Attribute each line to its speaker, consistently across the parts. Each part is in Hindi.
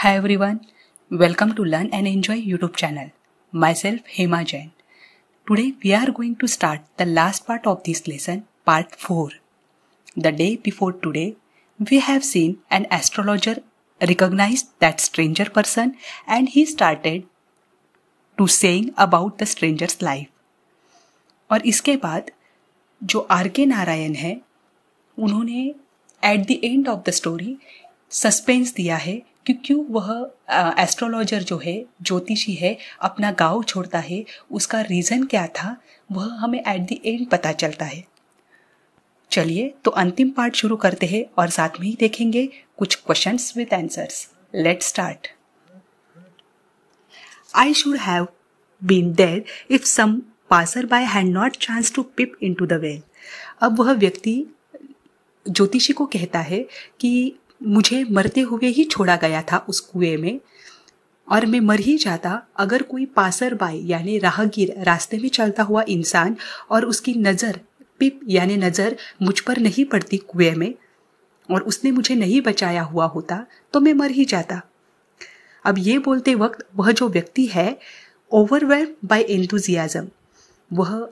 Speaker 1: hi everyone welcome to learn and enjoy YouTube channel myself Hema Jain today we are going to start the last part of this lesson part four the day before today we have seen an astrologer recognise that stranger person and he started to saying about the stranger's life और इसके बाद जो आर के नारायण है उन्होंने at the end of the story suspense दिया है कि क्यों वह एस्ट्रोलॉजर जो है ज्योतिषी है अपना गांव छोड़ता है उसका रीज़न क्या था वह हमें एट द एंड पता चलता है चलिए तो अंतिम पार्ट शुरू करते हैं और साथ में ही देखेंगे कुछ questions with answers let start I should have been dead if some passer by had not chance to peep into the well अब वह व्यक्ति ज्योतिषी को कहता है कि मुझे मरते हुए ही छोड़ा गया था उस कुएं में और मैं मर ही जाता अगर कोई पासर बाई यानी राहगीर रास्ते में चलता हुआ इंसान और उसकी नज़र पिप यानी नज़र मुझ पर नहीं पड़ती कुएं में और उसने मुझे नहीं बचाया हुआ होता तो मैं मर ही जाता अब ये बोलते वक्त वह जो व्यक्ति है ओवरवेल्म बाय एंथुजियाज़म वह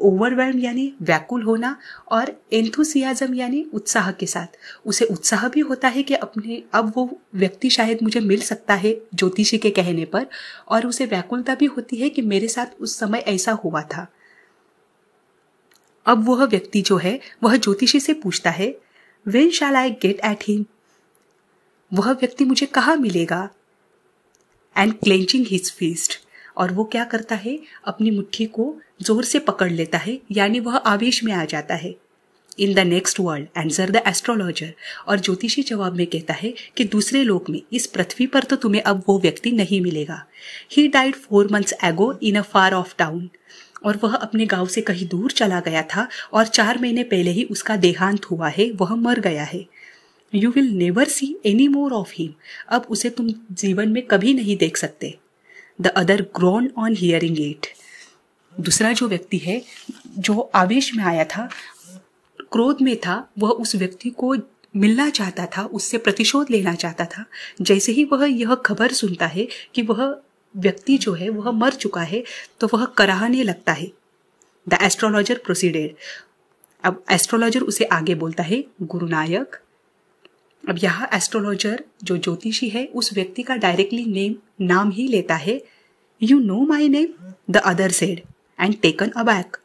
Speaker 1: ओवरवेलम यानी व्याकुल होना और एंथुसियाज़म यानी उत्साह के साथ उसे उत्साह भी होता है कि अपने अब वो व्यक्ति शायद मुझे मिल सकता है ज्योतिषी के कहने पर और उसे व्याकुलता भी होती है कि मेरे साथ उस समय ऐसा हुआ था अब वह व्यक्ति जो है वह ज्योतिषी से पूछता है when shall I get at him वह व्यक्ति मुझे कहाँ मिलेगा एंड क्लेंचिंग हिज फीस्ट और वो क्या करता है अपनी मुट्ठी को जोर से पकड़ लेता है यानी वह आवेश में आ जाता है in the next world answer the astrologer और ज्योतिषी जवाब में कहता है कि दूसरे लोक में इस पृथ्वी पर तो तुम्हें अब वो व्यक्ति नहीं मिलेगा ही डाइड फोर मंथ्स एगो इन अ फार ऑफ टाउन और वह अपने गांव से कहीं दूर चला गया था और चार महीने पहले ही उसका देहांत हुआ है वह मर गया है you will never see any more of him अब उसे तुम जीवन में कभी नहीं देख सकते the other groan on hearing it दूसरा जो व्यक्ति है जो आवेश में आया था क्रोध में था वह उस व्यक्ति को मिलना चाहता था उससे प्रतिशोध लेना चाहता था जैसे ही वह यह खबर सुनता है कि वह व्यक्ति जो है वह मर चुका है तो वह कराहने लगता है द एस्ट्रोलॉजर प्रोसीडेड अब एस्ट्रोलॉजर उसे आगे बोलता है गुरु नायक अब यह एस्ट्रोलॉजर जो ज्योतिषी है उस व्यक्ति का डायरेक्टली नेम नाम ही लेता है you know my name the other said and taken aback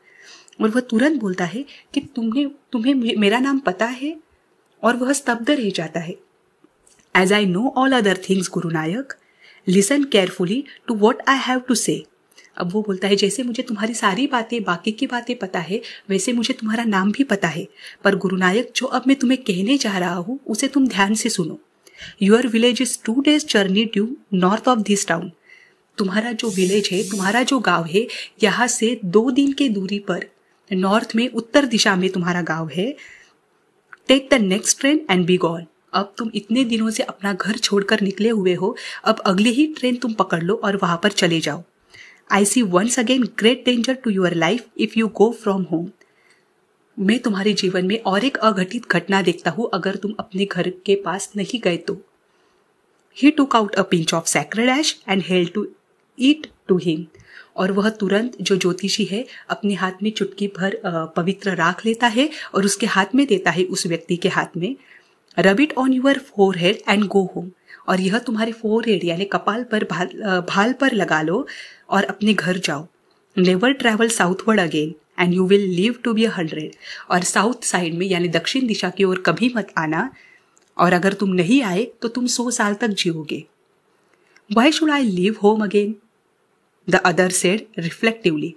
Speaker 1: और वह तुरंत बोलता है कि तुमने तुम्हें मेरा नाम पता है और वह स्तब्ध रह जाता है as I know all other things Guru Nayak listen carefully to what I have to say अब वो बोलता है जैसे मुझे तुम्हारी सारी बातें बाकी की बातें पता है वैसे मुझे तुम्हारा नाम भी पता है पर गुरु नायक जो अब मैं तुम्हें कहने जा रहा हूँ उसे तुम ध्यान से सुनो your village is two days journey due north of this town तुम्हारा जो विलेज है तुम्हारा जो गांव है यहाँ से दो दिन के दूरी पर नॉर्थ में उत्तर दिशा में तुम्हारा गांव है take the next train and be gone अब तुम इतने दिनों से अपना घर छोड़कर निकले हुए हो अब अगली ही ट्रेन तुम पकड़ लो और वहां पर चले जाओ I see once again great danger to your life if you go from home मैं तुम्हारे जीवन में और एक अघटित घटना देखता हूं अगर तुम अपने घर के पास नहीं गए तो he took out a pinch of sacred ash and held to it to him और वह तुरंत जो ज्योतिषी है अपने हाथ में चुटकी भर पवित्र राख लेता है और उसके हाथ में देता है उस व्यक्ति के हाथ में rub it on your forehead and go home और यह तुम्हारे फोर हेड यानी कपाल पर भाल, भाल पर लगा लो और अपने घर जाओ never travel southward again and you will live to be hundred और साउथ साइड में यानी दक्षिण दिशा की ओर कभी मत आना और अगर तुम नहीं आए तो तुम सौ साल तक जियोगे why should I leave home again the other said reflectively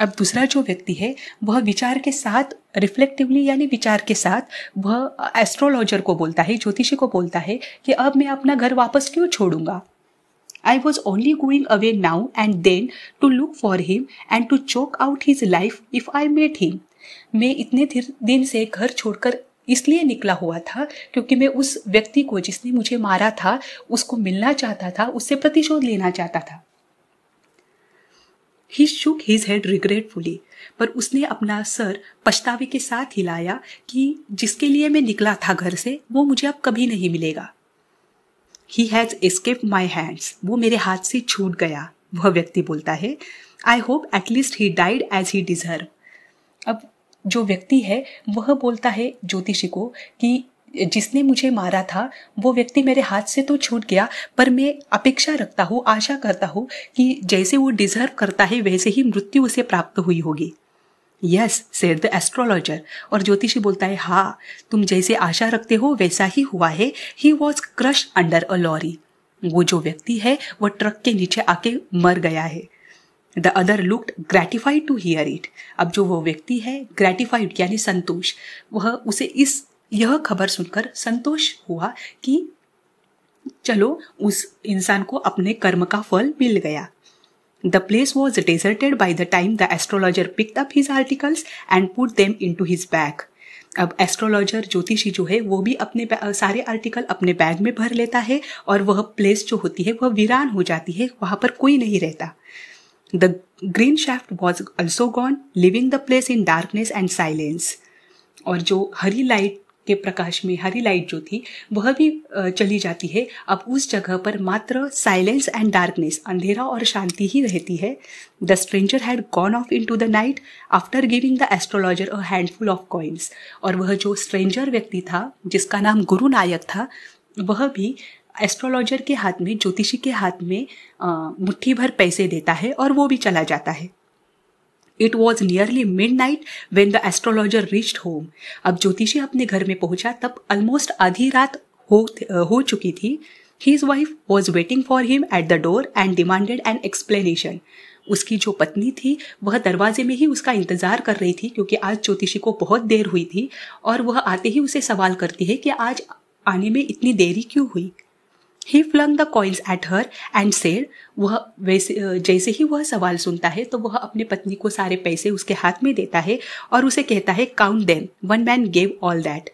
Speaker 1: अब दूसरा जो व्यक्ति है वह विचार के साथ रिफ्लेक्टिवली यानी विचार के साथ वह एस्ट्रोलॉजर को बोलता है ज्योतिषी को बोलता है कि अब मैं अपना घर वापस क्यों छोड़ूंगा I was only going away now and then to look for him and to choke out his life if I met him मैं इतने दिन से घर छोड़कर इसलिए निकला हुआ था क्योंकि मैं उस व्यक्ति को जिसने मुझे मारा था उसको मिलना चाहता था उससे प्रतिशोध लेना चाहता था he shook his head regretfully पर उसने अपना सर पछतावे के साथ हिलाया कि जिसके लिए मैं निकला था घर से वो मुझे अब कभी नहीं मिलेगा he has escape my hands वो मेरे हाथ से छूट गया वह व्यक्ति बोलता है I hope at least he died as he deserve अब जो व्यक्ति है वह बोलता है ज्योतिषी को कि जिसने मुझे मारा था वो व्यक्ति मेरे हाथ से तो छूट गया पर मैं अपेक्षा रखता हूँ आशा करता हूँ कि जैसे वो डिजर्व करता है वैसे ही मृत्यु उसे प्राप्त हुई होगी यस सेड द एस्ट्रोलॉजर और ज्योतिषी बोलता है हाँ तुम जैसे आशा रखते हो वैसा ही हुआ है he was crush under a lorry वो जो व्यक्ति है वह ट्रक के नीचे आके मर गया है the other looked gratified to hear it अब जो वो व्यक्ति है ग्रेटिफाइड यानी संतोष वह उसे इस यह खबर सुनकर संतोष हुआ कि चलो उस इंसान को अपने कर्म का फल मिल गया the place was deserted by the time the astrologer pick up his articles and put them into his bag अब एस्ट्रोलॉजर ज्योतिषी जो है वो भी अपने सारे आर्टिकल अपने बैग में भर लेता है और वह प्लेस जो होती है वह वीरान हो जाती है वहां पर कोई नहीं रहता the green shaft was also gone leaving the place in darkness and silence और जो हरी लाइट के प्रकाश में हरी लाइट जो थी वह भी चली जाती है अब उस जगह पर मात्र साइलेंस एंड डार्कनेस अंधेरा और शांति ही रहती है the stranger had gone off into the night after giving the astrologer a handful of coins और वह जो स्ट्रेंजर व्यक्ति था जिसका नाम गुरु नायक था वह भी एस्ट्रोलॉजर के हाथ में ज्योतिषी के हाथ में मुट्ठी भर पैसे देता है और वो भी चला जाता है it was nearly midnight when the astrologer reached home अब ज्योतिषी अपने घर में पहुंचा तब ऑलमोस्ट आधी रात हो हो चुकी थी his wife was waiting for him at the door and demanded an explanation उसकी जो पत्नी थी वह दरवाजे में ही उसका इंतजार कर रही थी क्योंकि आज ज्योतिषी को बहुत देर हुई थी और वह आते ही उसे सवाल करती है कि आज आने में इतनी देरी क्यों हुई he flung the coins at her and said वह वैसे जैसे ही वह सवाल सुनता है तो वह अपनी पत्नी को सारे पैसे उसके हाथ में देता है और उसे कहता है count them one man gave all that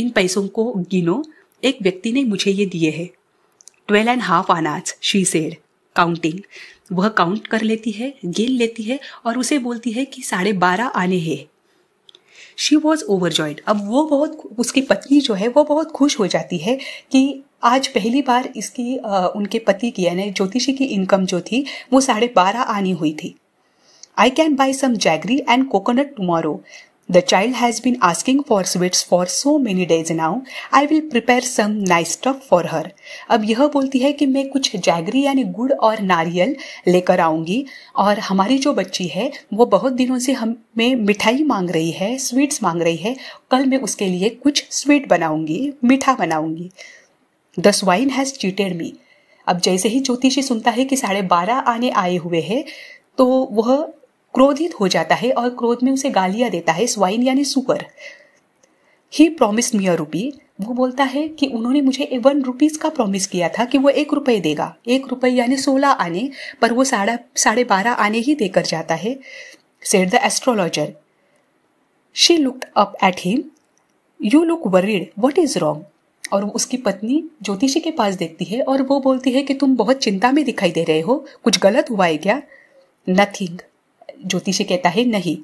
Speaker 1: इन पैसों को गिनो एक व्यक्ति ने मुझे ये दिए है twelve and half annas she said counting वह काउंट कर लेती है गिन लेती है और उसे बोलती है कि साढ़े बारह आने हैं शी वॉज ओवरजॉयड अब वो बहुत उसकी पत्नी जो है वो बहुत खुश हो जाती है कि आज पहली बार इसकी आ, उनके पति की यानी ज्योतिषी की इनकम जो थी वो साढ़े बारह आनी हुई थी I can buy some jaggery and coconut tomorrow the child has been asking for sweets for so many days now I will prepare some nice stuff for her अब यह बोलती है कि मैं कुछ जैगरी यानी गुड़ और नारियल लेकर आऊंगी और हमारी जो बच्ची है वो बहुत दिनों से हमें मिठाई मांग रही है स्वीट्स मांग रही है कल मैं उसके लिए कुछ स्वीट बनाऊंगी मीठा बनाऊंगी the swine has cheated me अब जैसे ही ज्योतिषी सुनता है कि साढ़े बारह आने आए हुए हैं तो वह क्रोधित हो जाता है और क्रोध में उसे गालियां देता है स्वाइन यानी सुकर ही प्रोमिस मी अ रूपी वो बोलता है कि उन्होंने मुझे वन रुपीज़ का प्रॉमिस किया था कि वो एक रुपये देगा एक रुपये यानी सोलह आने पर वो साढ़े साढ़े बारह आने ही देकर जाता है said the astrologer she looked up at him you look worried what is wrong और उसकी पत्नी ज्योतिषी के पास देखती है और वो बोलती है कि तुम बहुत चिंता में दिखाई दे रहे हो कुछ गलत हुआ है क्या नथिंग ज्योतिषी कहता है नहीं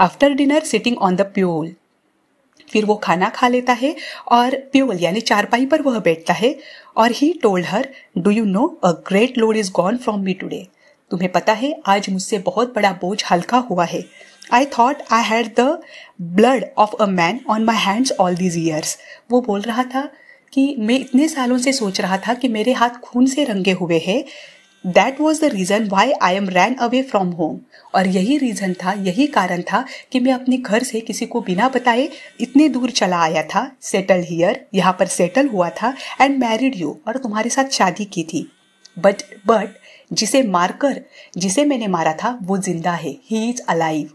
Speaker 1: after dinner sitting on the pyol फिर वो खाना खा लेता है और प्योल यानी चारपाई पर वह बैठता है और he told her do you know a great load is gone from me today तुम्हें पता है आज मुझसे बहुत बड़ा बोझ हल्का हुआ है I thought I had the blood of a man on my hands all these years वो बोल रहा था कि मैं इतने सालों से सोच रहा था कि मेरे हाथ खून से रंगे हुए हैं that was the reason why I am ran away from home और यही रीज़न था यही कारण था कि मैं अपने घर से किसी को बिना बताए इतने दूर चला आया था सेटल हियर यहाँ पर सेटल हुआ था एंड मैरिड यू और तुम्हारे साथ शादी की थी बट बट जिसे मारकर जिसे मैंने मारा था वो जिंदा है he is alive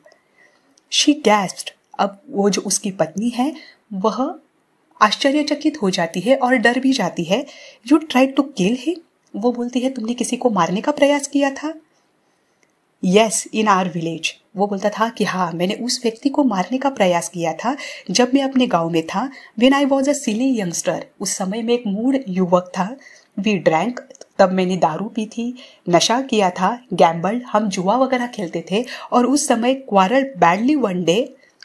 Speaker 1: she gasped अब वो जो उसकी पत्नी है वह आश्चर्यचकित हो जाती है और डर भी जाती है you try to kill him वो बोलती है तुमने किसी को मारने का प्रयास किया था यस इन आर विलेज वो बोलता था कि हाँ मैंने उस व्यक्ति को मारने का प्रयास किया था जब मैं अपने गांव में था when I was a silly youngster उस समय में एक मूड युवक था वी ड्रैंक तब मैंने दारू पी थी नशा किया था गैम्बल हम जुआ वगैरह खेलते थे और उस समय क्वारल बैडली वन डे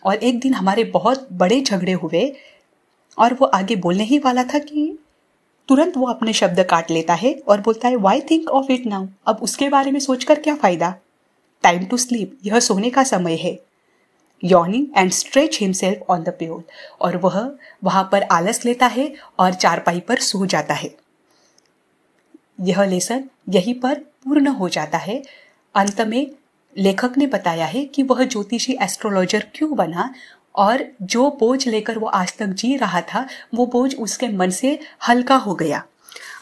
Speaker 1: और एक दिन हमारे बहुत बड़े झगड़े हुए और वो आगे बोलने ही वाला था कि तुरंत वो अपने शब्द काट लेता है और बोलता है why think of it now अब उसके बारे में सोचकर क्या फ़ायदा टाइम टू स्लीप यह सोने का समय है yawning and stretch himself on the pyol और वह वहां पर आलस लेता है और चारपाई पर सो जाता है यह लेसन यही पर पूर्ण हो जाता है अंत में लेखक ने बताया है कि वह ज्योतिषी एस्ट्रोलॉजर क्यों बना और जो बोझ लेकर वो आज तक जी रहा था वो बोझ उसके मन से हल्का हो गया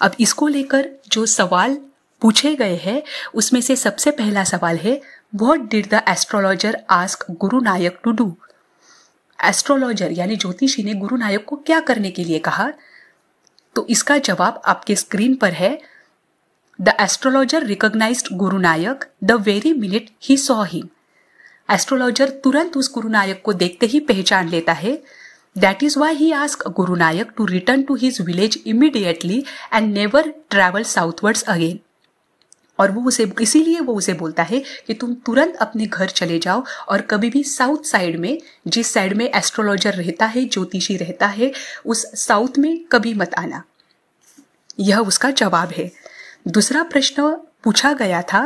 Speaker 1: अब इसको लेकर जो सवाल पूछे गए हैं उसमें से सबसे पहला सवाल है what did the astrologer ask Guru Nayak to do astrologer यानी ज्योतिषी ने गुरु नायक को क्या करने के लिए कहा तो इसका जवाब आपके स्क्रीन पर है the astrologer recognize Guru Nayak the very minute he saw him astrologer तुरंत उस गुरु नायक को देखते ही पहचान लेता है that is why he ask Guru Nayak to return to his village immediately and never travel southwards again और वो उसे इसीलिए वो उसे बोलता है कि तुम तुरंत अपने घर चले जाओ और कभी भी साउथ साइड में जिस साइड में एस्ट्रोलॉजर रहता है ज्योतिषी रहता है उस साउथ में कभी मत आना यह उसका जवाब है दूसरा प्रश्न पूछा गया था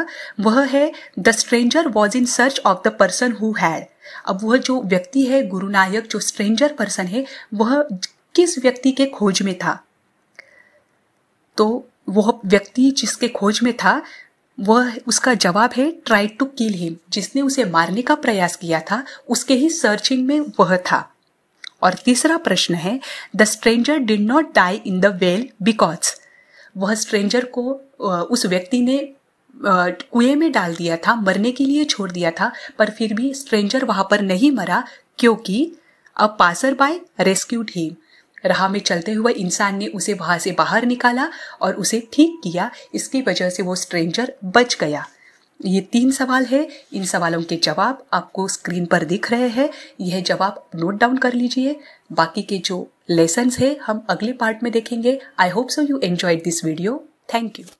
Speaker 1: वह है the stranger was in search of the person who had अब वह जो व्यक्ति है गुरु नायक जो स्ट्रेंजर पर्सन है वह किस व्यक्ति के खोज में था तो वह व्यक्ति जिसके खोज में था वह उसका जवाब है ट्राई टू किल हिम जिसने उसे मारने का प्रयास किया था उसके ही सर्चिंग में वह था और तीसरा प्रश्न है the stranger did not die in the well because वह स्ट्रेंजर को उस व्यक्ति ने कुएं में डाल दिया था मरने के लिए छोड़ दिया था पर फिर भी स्ट्रेंजर वहां पर नहीं मरा क्योंकि अब पासर बाय रेस्क्यू टीम राह में चलते हुए इंसान ने उसे वहां से बाहर निकाला और उसे ठीक किया इसकी वजह से वो स्ट्रेंजर बच गया ये तीन सवाल है इन सवालों के जवाब आपको स्क्रीन पर दिख रहे हैं यह जवाब नोट डाउन कर लीजिए बाकी के जो लेसन्स है हम अगले पार्ट में देखेंगे I hope so you enjoyed this video thank you